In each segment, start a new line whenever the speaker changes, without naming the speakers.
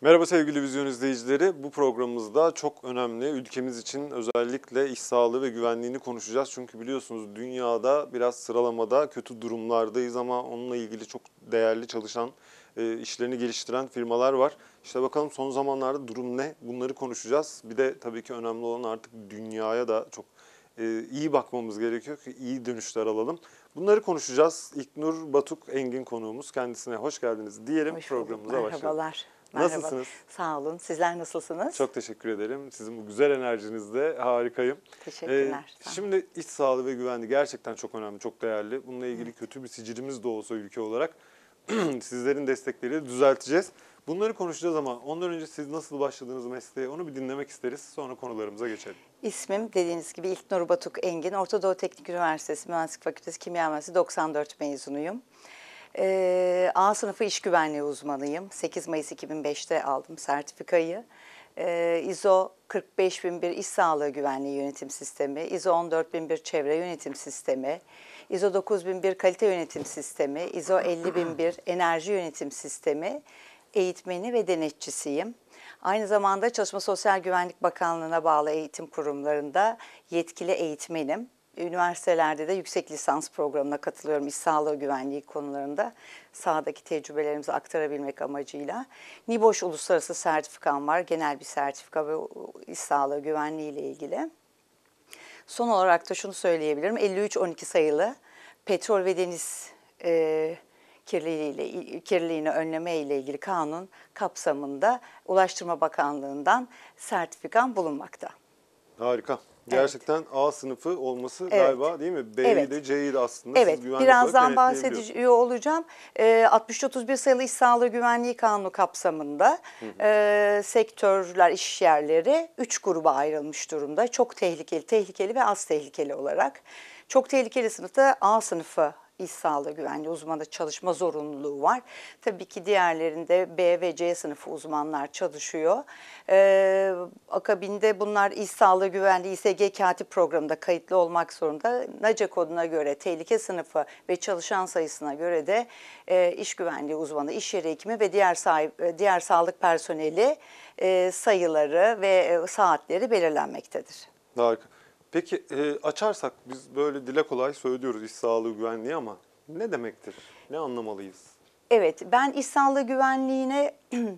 Merhaba sevgili vizyon izleyicileri. Bu programımızda çok önemli, ülkemiz için özellikle iş sağlığı ve güvenliğini konuşacağız. Çünkü biliyorsunuz dünyada biraz sıralamada kötü durumlardayız ama onunla ilgili çok değerli çalışan, e, işlerini geliştiren firmalar var. İşte bakalım son zamanlarda durum ne? Bunları konuşacağız. Bir de tabii ki önemli olan artık dünyaya da çok e, iyi bakmamız gerekiyor ki iyi dönüşler alalım. Bunları konuşacağız. İknur Batuk Engin konuğumuz. Kendisine hoş geldiniz diyelim. Hoş bulduk, programımıza merhabalar. başlayalım. Merhaba. Nasılsınız?
Sağ olun. Sizler nasılsınız?
Çok teşekkür ederim. Sizin bu güzel enerjinizde harikayım. Teşekkürler. Ee, şimdi iç sağlığı ve güvenliği gerçekten çok önemli, çok değerli. Bununla ilgili evet. kötü bir sicilimiz de olsa ülke olarak sizlerin destekleriyle düzelteceğiz. Bunları konuşacağız ama ondan önce siz nasıl başladığınız mesleğe onu bir dinlemek isteriz. Sonra konularımıza geçelim.
İsmim dediğiniz gibi İlknur Batuk Engin. Orta Doğu Teknik Üniversitesi Mühendislik Fakültesi Kimya Mühendisliği 94 mezunuyum. E, A sınıfı iş güvenliği uzmanıyım. 8 Mayıs 2005'te aldım sertifikayı. E, ISO 45001 İş Sağlığı Güvenliği Yönetim Sistemi, ISO 14001 Çevre Yönetim Sistemi, ISO 9001 Kalite Yönetim Sistemi, ISO 50001 Enerji Yönetim Sistemi eğitmeni ve denetçisiyim. Aynı zamanda Çalışma Sosyal Güvenlik Bakanlığı'na bağlı eğitim kurumlarında yetkili eğitmenim üniversitelerde de yüksek lisans programına katılıyorum iş sağlığı güvenliği konularında. Sahadaki tecrübelerimizi aktarabilmek amacıyla. NİBOŞ uluslararası sertifikam var. Genel bir sertifika ve iş sağlığı güvenliği ile ilgili. Son olarak da şunu söyleyebilirim. 5312 sayılı petrol ve deniz e, kirliliğiyle, kirliliğini önleme ile ilgili kanun kapsamında Ulaştırma Bakanlığı'ndan sertifikan bulunmakta.
Harika. Gerçekten evet. A sınıfı olması evet. galiba değil mi? B'yi evet. de C'yi de aslında evet. siz Birazdan bahsediyor
olacağım. E, ee, 6331 sayılı İş Sağlığı Güvenliği Kanunu kapsamında hı hı. E, sektörler, iş yerleri 3 gruba ayrılmış durumda. Çok tehlikeli, tehlikeli ve az tehlikeli olarak. Çok tehlikeli sınıfta A sınıfı iş sağlığı güvenliği uzmanı çalışma zorunluluğu var. Tabii ki diğerlerinde B ve C sınıfı uzmanlar çalışıyor. Ee, akabinde bunlar iş sağlığı güvenliği İSG katip programında kayıtlı olmak zorunda. NACE koduna göre tehlike sınıfı ve çalışan sayısına göre de e, iş güvenliği uzmanı, iş yeri hekimi ve diğer sahip, e, diğer sağlık personeli e, sayıları ve e, saatleri belirlenmektedir.
Harika. Peki e, açarsak biz böyle dile kolay söylüyoruz iş sağlığı güvenliği ama ne demektir? Ne anlamalıyız?
Evet ben iş sağlığı güvenliğine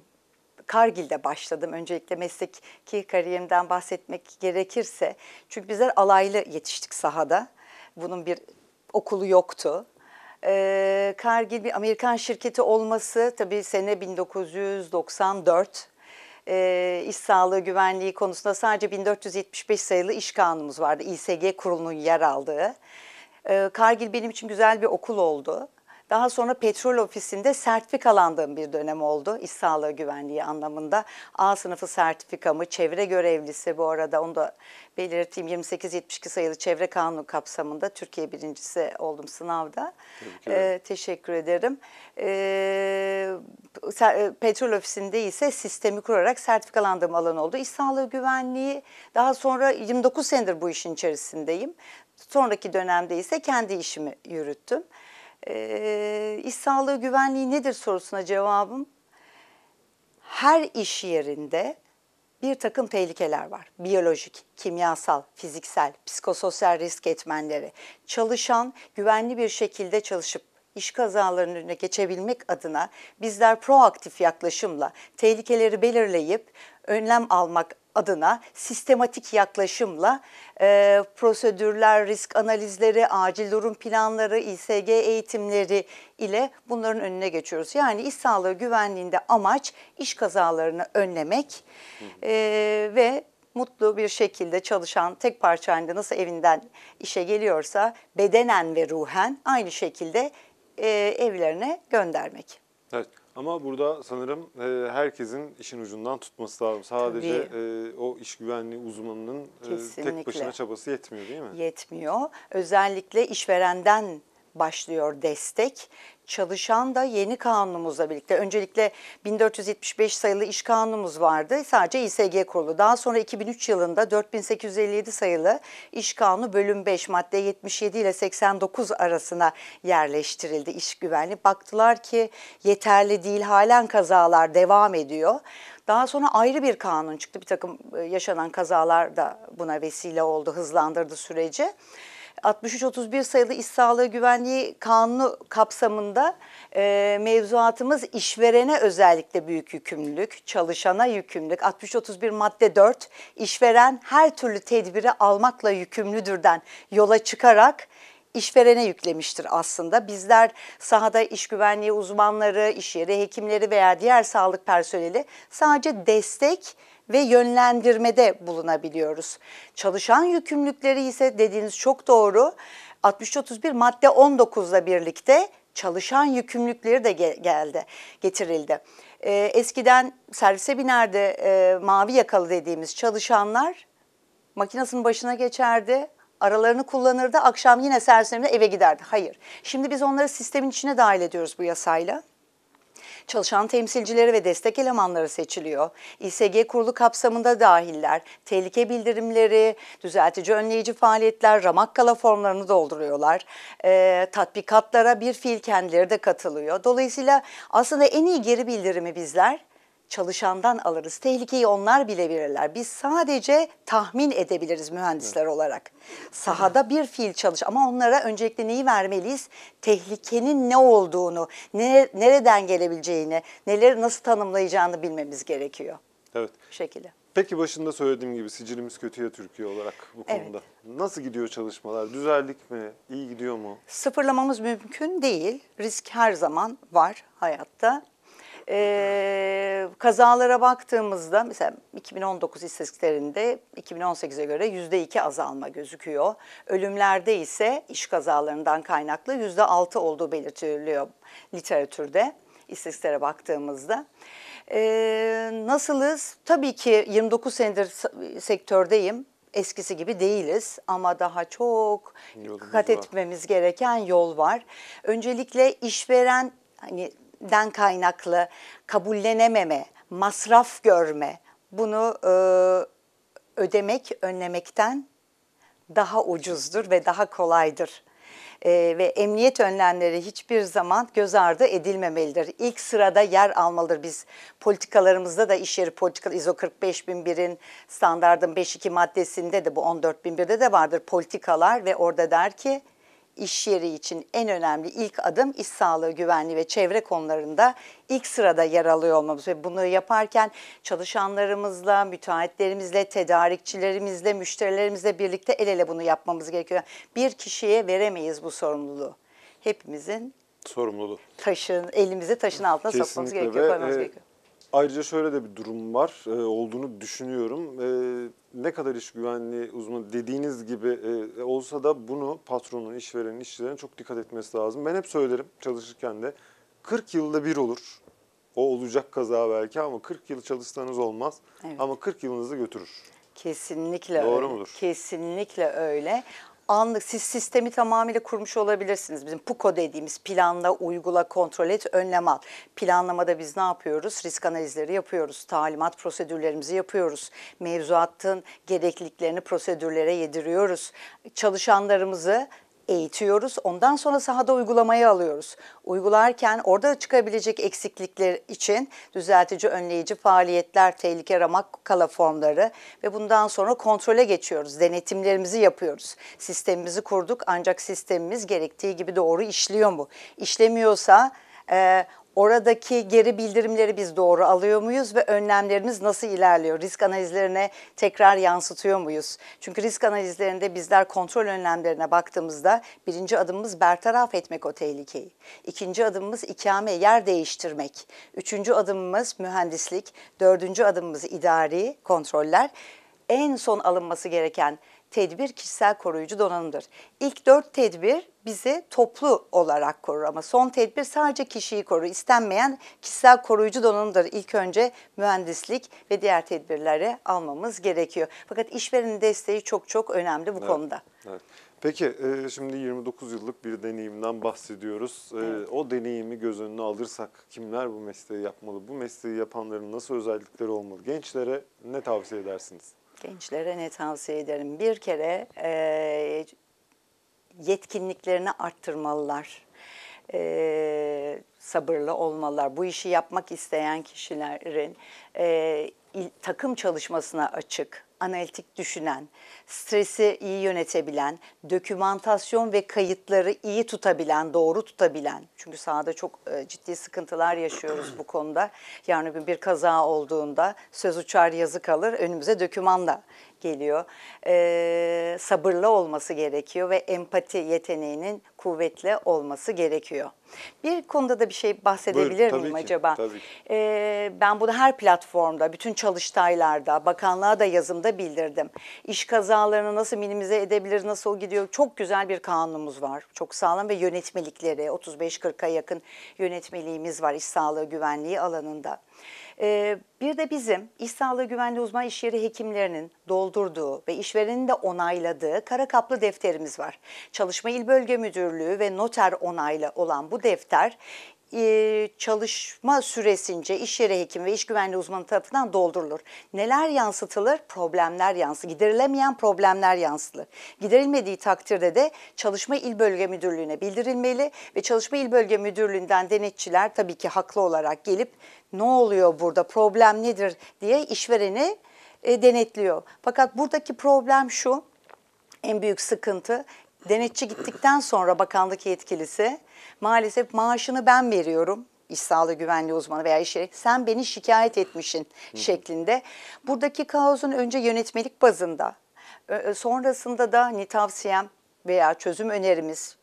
Kargil'de başladım. Öncelikle mesleki kariyerimden bahsetmek gerekirse. Çünkü bizler alaylı yetiştik sahada. Bunun bir okulu yoktu. Ee, Kargil bir Amerikan şirketi olması tabii sene 1994 e, iş sağlığı güvenliği konusunda sadece 1475 sayılı iş kanunumuz vardı. İSG kurulunun yer aldığı. E, Kargil benim için güzel bir okul oldu. Daha sonra petrol ofisinde sertifikalandığım bir dönem oldu. İş sağlığı güvenliği anlamında. A sınıfı sertifikamı, çevre görevlisi bu arada onu da belirteyim. 2872 sayılı çevre kanunu kapsamında Türkiye birincisi oldum sınavda. Ee, teşekkür ederim. Ee, e, petrol ofisinde ise sistemi kurarak sertifikalandığım alan oldu. İş sağlığı güvenliği daha sonra 29 senedir bu işin içerisindeyim. Sonraki dönemde ise kendi işimi yürüttüm. Ee, iş sağlığı güvenliği nedir sorusuna cevabım her iş yerinde bir takım tehlikeler var. Biyolojik, kimyasal, fiziksel, psikososyal risk etmenleri. Çalışan güvenli bir şekilde çalışıp iş kazalarının önüne geçebilmek adına bizler proaktif yaklaşımla tehlikeleri belirleyip önlem almak adına sistematik yaklaşımla e, prosedürler, risk analizleri, acil durum planları, İSG eğitimleri ile bunların önüne geçiyoruz. Yani iş sağlığı güvenliğinde amaç iş kazalarını önlemek E, ve mutlu bir şekilde çalışan tek parça halinde nasıl evinden işe geliyorsa bedenen ve ruhen aynı şekilde e, evlerine göndermek.
Evet. Ama burada sanırım e, herkesin işin ucundan tutması lazım. Sadece e, o iş güvenliği uzmanının e, tek başına çabası yetmiyor değil mi?
Yetmiyor. Özellikle işverenden başlıyor destek. Çalışan da yeni kanunumuzla birlikte öncelikle 1475 sayılı iş kanunumuz vardı. Sadece İSG kurulu. Daha sonra 2003 yılında 4857 sayılı iş kanunu bölüm 5 madde 77 ile 89 arasına yerleştirildi iş güvenliği. Baktılar ki yeterli değil halen kazalar devam ediyor. Daha sonra ayrı bir kanun çıktı. Bir takım e, yaşanan kazalar da buna vesile oldu, hızlandırdı süreci. 63-31 sayılı İş Sağlığı Güvenliği Kanunu kapsamında e, mevzuatımız işverene özellikle büyük yükümlülük, çalışana yükümlülük. 63-31 madde 4 işveren her türlü tedbiri almakla yükümlüdürden yola çıkarak işverene yüklemiştir aslında. Bizler sahada iş güvenliği uzmanları, iş yeri hekimleri veya diğer sağlık personeli sadece destek ve yönlendirmede bulunabiliyoruz. Çalışan yükümlülükleri ise dediğiniz çok doğru. 6331 madde 19'la birlikte çalışan yükümlülükleri de geldi, getirildi. ee, eskiden servise binerdi e, mavi yakalı dediğimiz çalışanlar makinasının başına geçerdi. Aralarını kullanırdı, akşam yine sersemle eve giderdi. Hayır, şimdi biz onları sistemin içine dahil ediyoruz bu yasayla. Çalışan temsilcileri ve destek elemanları seçiliyor. İSG kurulu kapsamında dahiller, tehlike bildirimleri, düzeltici önleyici faaliyetler, ramak kala formlarını dolduruyorlar. E, tatbikatlara bir fiil kendileri de katılıyor. Dolayısıyla aslında en iyi geri bildirimi bizler çalışandan alırız. Tehlikeyi onlar bile bilirler. Biz sadece tahmin edebiliriz mühendisler evet. olarak. Sahada bir fiil çalış ama onlara öncelikle neyi vermeliyiz? Tehlikenin ne olduğunu, ne, nereden gelebileceğini, neleri nasıl tanımlayacağını bilmemiz gerekiyor. Evet. Bu şekilde.
Peki başında söylediğim gibi sicilimiz kötüye Türkiye olarak bu evet. konuda. Nasıl gidiyor çalışmalar? Düzeldik mi? İyi gidiyor mu?
Sıfırlamamız mümkün değil. Risk her zaman var hayatta. E, kazalara baktığımızda mesela 2019 istatistiklerinde 2018'e göre yüzde iki azalma gözüküyor. Ölümlerde ise iş kazalarından kaynaklı yüzde altı olduğu belirtiliyor literatürde istatistiklere baktığımızda. Ee, nasılız? Tabii ki 29 senedir sektördeyim. Eskisi gibi değiliz ama daha çok dikkat etmemiz gereken yol var. Öncelikle işveren hani den kaynaklı kabullenememe, masraf görme bunu e, ödemek, önlemekten daha ucuzdur ve daha kolaydır. E, ve emniyet önlemleri hiçbir zaman göz ardı edilmemelidir. İlk sırada yer almalıdır biz politikalarımızda da iş yeri politika ISO 45001'in standartın 5.2 maddesinde de bu 14.001'de de vardır politikalar ve orada der ki iş yeri için en önemli ilk adım iş sağlığı güvenliği ve çevre konularında ilk sırada yer alıyor olmamız ve bunu yaparken çalışanlarımızla, müteahhitlerimizle, tedarikçilerimizle, müşterilerimizle birlikte el ele bunu yapmamız gerekiyor. Bir kişiye veremeyiz bu sorumluluğu. Hepimizin sorumluluğu. Taşın, elimizi taşın altına Kesinlikle sokmamız gerekiyor, koymamız e, gerekiyor.
Ayrıca şöyle de bir durum var e, olduğunu düşünüyorum. E, ne kadar iş güvenliği uzmanı dediğiniz gibi e, olsa da bunu patronun, işverenin, işçilerin çok dikkat etmesi lazım. Ben hep söylerim çalışırken de 40 yılda bir olur. O olacak kaza belki ama 40 yıl çalışsanız olmaz. Evet. Ama 40 yılınızı götürür.
Kesinlikle Doğru öyle. mudur? Kesinlikle öyle anlık siz sistemi tamamıyla kurmuş olabilirsiniz. Bizim PUKO dediğimiz planla, uygula, kontrol et, önlem al. Planlamada biz ne yapıyoruz? Risk analizleri yapıyoruz. Talimat prosedürlerimizi yapıyoruz. Mevzuatın gerekliliklerini prosedürlere yediriyoruz. Çalışanlarımızı eğitiyoruz. Ondan sonra sahada uygulamayı alıyoruz. Uygularken orada çıkabilecek eksiklikler için düzeltici, önleyici faaliyetler, tehlike ramak kala formları ve bundan sonra kontrole geçiyoruz. Denetimlerimizi yapıyoruz. Sistemimizi kurduk ancak sistemimiz gerektiği gibi doğru işliyor mu? İşlemiyorsa Oradaki geri bildirimleri biz doğru alıyor muyuz ve önlemlerimiz nasıl ilerliyor? Risk analizlerine tekrar yansıtıyor muyuz? Çünkü risk analizlerinde bizler kontrol önlemlerine baktığımızda birinci adımımız bertaraf etmek o tehlikeyi. İkinci adımımız ikame, yer değiştirmek. Üçüncü adımımız mühendislik. Dördüncü adımımız idari kontroller. En son alınması gereken tedbir kişisel koruyucu donanımdır. İlk dört tedbir bizi toplu olarak korur ama son tedbir sadece kişiyi korur. İstenmeyen kişisel koruyucu donanımdır. İlk önce mühendislik ve diğer tedbirleri almamız gerekiyor. Fakat işverenin desteği çok çok önemli bu evet, konuda.
Evet. Peki e, şimdi 29 yıllık bir deneyimden bahsediyoruz. E, evet. O deneyimi göz önüne alırsak kimler bu mesleği yapmalı? Bu mesleği yapanların nasıl özellikleri olmalı? Gençlere ne tavsiye edersiniz?
Gençlere ne tavsiye ederim? Bir kere e, yetkinliklerini arttırmalılar. E, sabırlı olmalılar. Bu işi yapmak isteyen kişilerin e, takım çalışmasına açık analitik düşünen, stresi iyi yönetebilen, dokümantasyon ve kayıtları iyi tutabilen, doğru tutabilen. Çünkü sahada çok e, ciddi sıkıntılar yaşıyoruz bu konuda. Yarın bir kaza olduğunda söz uçar yazı kalır önümüze dokümanla geliyor. E, sabırlı olması gerekiyor ve empati yeteneğinin kuvvetli olması gerekiyor. Bir konuda da bir şey bahsedebilir miyim acaba? Tabii ki. Ee, ben bunu her platformda, bütün çalıştaylarda, bakanlığa da yazımda bildirdim. İş kazalarını nasıl minimize edebiliriz, nasıl gidiyor? Çok güzel bir kanunumuz var. Çok sağlam ve yönetmelikleri, 35-40'a yakın yönetmeliğimiz var iş sağlığı güvenliği alanında. Ee, bir de bizim iş sağlığı güvenliği uzman iş yeri hekimlerinin doldurduğu ve işverenin de onayladığı kara kaplı defterimiz var. Çalışma İl Bölge Müdürlüğü ve noter onayla olan bu defter e, çalışma süresince iş yeri hekim ve iş güvenliği uzmanı tarafından doldurulur. Neler yansıtılır? Problemler yansıtılır. Giderilemeyen problemler yansıtılır. Giderilmediği takdirde de Çalışma il Bölge Müdürlüğü'ne bildirilmeli ve Çalışma il Bölge Müdürlüğü'nden denetçiler tabii ki haklı olarak gelip ne oluyor burada problem nedir diye işvereni e, denetliyor. Fakat buradaki problem şu en büyük sıkıntı denetçi gittikten sonra bakanlık yetkilisi maalesef maaşını ben veriyorum iş sağlığı güvenliği uzmanı veya iş sen beni şikayet etmişsin Hı. şeklinde. Buradaki kaosun önce yönetmelik bazında sonrasında da hani tavsiyem veya çözüm önerimiz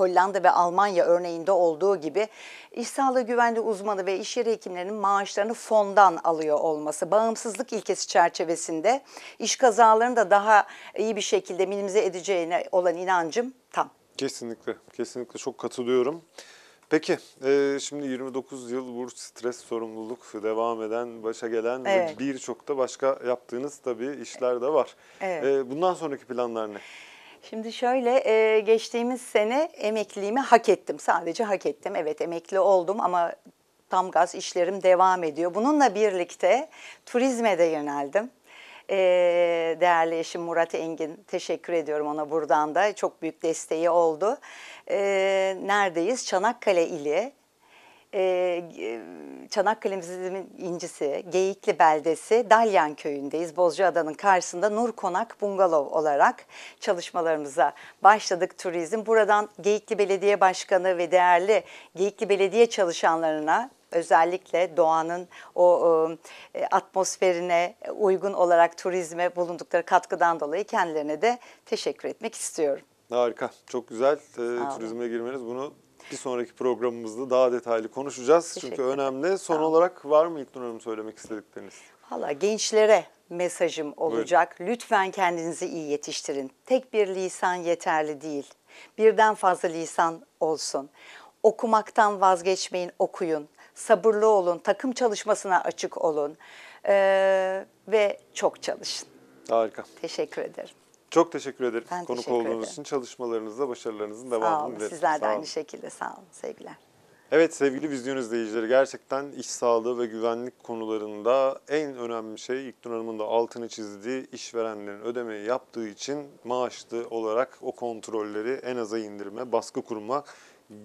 Hollanda ve Almanya örneğinde olduğu gibi iş sağlığı güvenliği uzmanı ve iş yeri hekimlerinin maaşlarını fondan alıyor olması, bağımsızlık ilkesi çerçevesinde iş kazalarını da daha iyi bir şekilde minimize edeceğine olan inancım
tam. Kesinlikle, kesinlikle çok katılıyorum. Peki, e, şimdi 29 yıl bu stres, sorumluluk devam eden, başa gelen evet. ve birçok da başka yaptığınız tabii işler de var. Evet. E, bundan sonraki planlar ne?
Şimdi şöyle e, geçtiğimiz sene emekliliğimi hak ettim. Sadece hak ettim. Evet emekli oldum ama tam gaz işlerim devam ediyor. Bununla birlikte turizme de yöneldim. E, değerli eşim Murat Engin teşekkür ediyorum ona buradan da çok büyük desteği oldu. E, neredeyiz? Çanakkale ili ee, e, Çanakkale'mizin incisi, Geyikli Beldesi, Dalyan Köyü'ndeyiz. Bozcaada'nın karşısında Nur Konak Bungalov olarak çalışmalarımıza başladık turizm. Buradan Geyikli Belediye Başkanı ve değerli Geyikli Belediye çalışanlarına özellikle doğanın o e, e atmosferine uygun olarak turizme bulundukları katkıdan dolayı kendilerine de teşekkür etmek istiyorum.
Harika, çok güzel e, turizme girmeniz. Bunu bir sonraki programımızda daha detaylı konuşacağız. Çünkü önemli. Son tamam. olarak var mı İlknur Hanım söylemek istedikleriniz?
Valla gençlere mesajım olacak. Buyurun. Lütfen kendinizi iyi yetiştirin. Tek bir lisan yeterli değil. Birden fazla lisan olsun. Okumaktan vazgeçmeyin, okuyun. Sabırlı olun, takım çalışmasına açık olun ee, ve çok çalışın. Harika. Teşekkür ederim.
Çok teşekkür ederim ben konuk teşekkür olduğunuz ederim. için. Çalışmalarınızda başarılarınızın devamını dilerim. Sağ Sizler de aynı olun.
şekilde sağ olun. Sevgiler.
Evet sevgili vizyon izleyicileri gerçekten iş sağlığı ve güvenlik konularında en önemli şey İknur Hanım'ın da altını çizdiği işverenlerin ödemeyi yaptığı için maaşlı olarak o kontrolleri en aza indirme, baskı kurma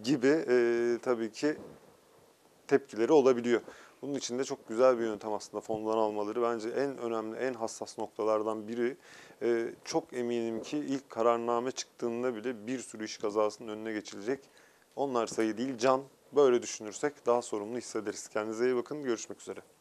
gibi e, tabii ki tepkileri olabiliyor. Bunun için de çok güzel bir yöntem aslında fondan almaları. Bence en önemli, en hassas noktalardan biri. E, çok eminim ki ilk kararname çıktığında bile bir sürü iş kazasının önüne geçilecek. Onlar sayı değil, can. Böyle düşünürsek daha sorumlu hissederiz. Kendinize iyi bakın. Görüşmek üzere.